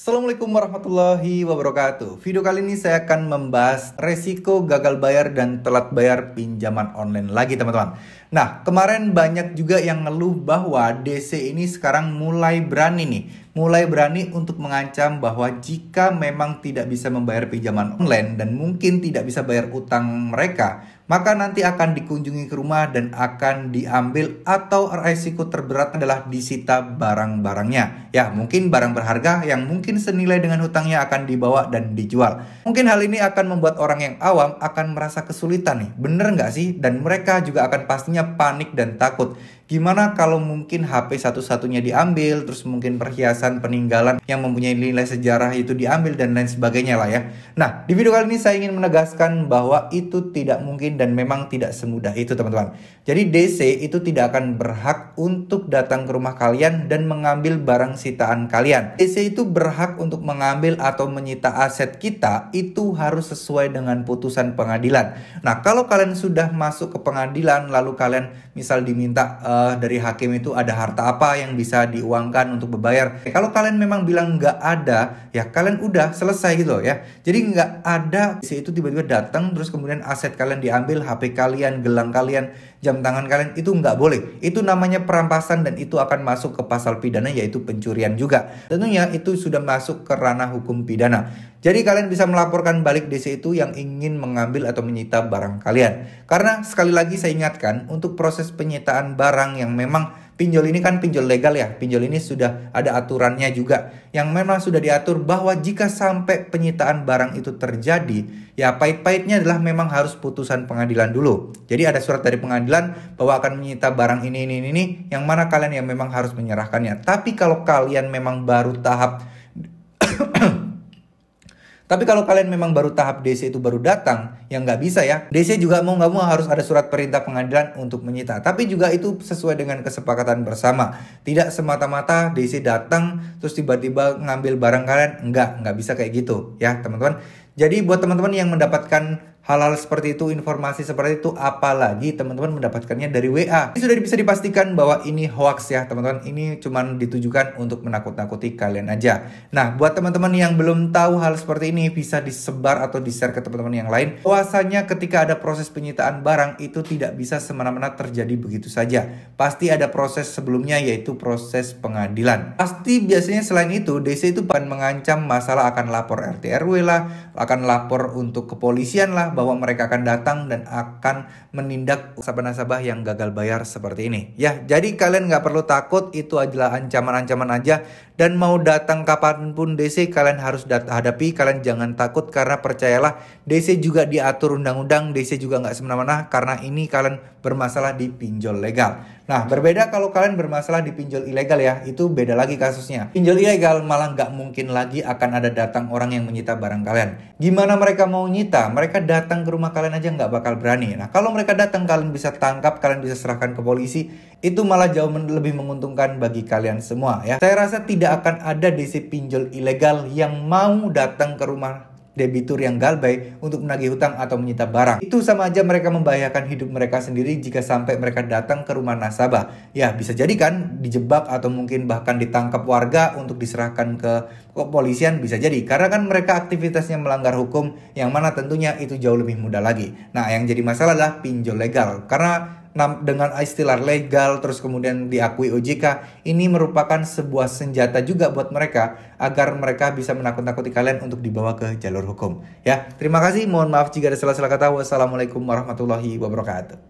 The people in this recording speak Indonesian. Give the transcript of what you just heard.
Assalamualaikum warahmatullahi wabarakatuh. Video kali ini saya akan membahas resiko gagal bayar dan telat bayar pinjaman online lagi teman-teman. Nah, kemarin banyak juga yang ngeluh bahwa DC ini sekarang mulai berani nih. Mulai berani untuk mengancam bahwa jika memang tidak bisa membayar pinjaman online dan mungkin tidak bisa bayar utang mereka, maka nanti akan dikunjungi ke rumah dan akan diambil atau risiko terberat adalah disita barang-barangnya. Ya, mungkin barang berharga yang mungkin senilai dengan hutangnya akan dibawa dan dijual. Mungkin hal ini akan membuat orang yang awam akan merasa kesulitan nih, bener nggak sih? Dan mereka juga akan pastinya panik dan takut. Gimana kalau mungkin HP satu-satunya diambil, terus mungkin perhiasan peninggalan yang mempunyai nilai sejarah itu diambil dan lain sebagainya lah ya. Nah, di video kali ini saya ingin menegaskan bahwa itu tidak mungkin dan memang tidak semudah itu teman-teman. Jadi DC itu tidak akan berhak untuk datang ke rumah kalian dan mengambil barang sitaan kalian. DC itu berhak untuk mengambil atau menyita aset kita itu harus sesuai dengan putusan pengadilan. Nah, kalau kalian sudah masuk ke pengadilan lalu kalian misal diminta uh, uh, dari hakim itu ada harta apa yang bisa diuangkan untuk berbayar. Kalau kalian memang bilang nggak ada, ya kalian udah selesai gitu ya. Jadi nggak ada si itu tiba-tiba datang terus kemudian aset kalian diambil, HP kalian, gelang kalian, jam tangan kalian itu nggak boleh. Itu namanya perampasan dan itu akan masuk ke pasal pidana yaitu pencurian juga. Tentunya itu sudah masuk ke ranah hukum pidana. Jadi kalian bisa melaporkan balik DC itu yang ingin mengambil atau menyita barang kalian. Karena sekali lagi saya ingatkan untuk proses penyitaan barang yang memang Pinjol ini kan pinjol legal ya, pinjol ini sudah ada aturannya juga yang memang sudah diatur bahwa jika sampai penyitaan barang itu terjadi, ya pahit-pahitnya adalah memang harus putusan pengadilan dulu. Jadi ada surat dari pengadilan bahwa akan menyita barang ini ini ini yang mana kalian yang memang harus menyerahkannya. Tapi kalau kalian memang baru tahap tapi kalau kalian memang baru tahap DC itu baru datang, yang nggak bisa ya. DC juga mau nggak mau harus ada surat perintah pengadilan untuk menyita. Tapi juga itu sesuai dengan kesepakatan bersama. Tidak semata-mata DC datang terus tiba-tiba ngambil barang kalian. Nggak, nggak bisa kayak gitu ya teman-teman. Jadi buat teman-teman yang mendapatkan hal-hal seperti itu, informasi seperti itu, apalagi teman-teman mendapatkannya dari WA. Ini sudah bisa dipastikan bahwa ini hoax ya teman-teman, ini cuman ditujukan untuk menakut-nakuti kalian aja. Nah, buat teman-teman yang belum tahu hal seperti ini, bisa disebar atau di-share ke teman-teman yang lain. Puasanya ketika ada proses penyitaan barang, itu tidak bisa semena-mena terjadi begitu saja. Pasti ada proses sebelumnya, yaitu proses pengadilan. Pasti biasanya selain itu, DC itu akan mengancam masalah akan lapor RT RW lah, akan lapor untuk kepolisian lah, bahwa mereka akan datang dan akan menindak nasabah-nasabah yang gagal bayar seperti ini. Ya, jadi kalian nggak perlu takut, itu adalah ancaman-ancaman aja. Dan mau datang kapanpun DC, kalian harus hadapi, kalian jangan takut karena percayalah DC juga diatur undang-undang, DC juga nggak semena-mena karena ini kalian bermasalah di pinjol legal. Nah, berbeda kalau kalian bermasalah di pinjol ilegal ya, itu beda lagi kasusnya. Pinjol ilegal malah nggak mungkin lagi akan ada datang orang yang menyita barang kalian. Gimana mereka mau nyita? Mereka datang ke rumah kalian aja nggak bakal berani. Nah, kalau mereka datang kalian bisa tangkap, kalian bisa serahkan ke polisi. Itu malah jauh lebih menguntungkan bagi kalian semua ya. Saya rasa tidak akan ada DC pinjol ilegal yang mau datang ke rumah debitur yang galbay untuk menagih hutang atau menyita barang. Itu sama aja mereka membahayakan hidup mereka sendiri jika sampai mereka datang ke rumah nasabah. Ya, bisa jadi kan dijebak atau mungkin bahkan ditangkap warga untuk diserahkan ke kepolisian bisa jadi. Karena kan mereka aktivitasnya melanggar hukum yang mana tentunya itu jauh lebih mudah lagi. Nah, yang jadi masalah adalah pinjol legal. Karena dengan istilah legal terus kemudian diakui OJK ini merupakan sebuah senjata juga buat mereka agar mereka bisa menakut-nakuti kalian untuk dibawa ke jalur hukum ya terima kasih mohon maaf jika ada salah-salah kata wassalamualaikum warahmatullahi wabarakatuh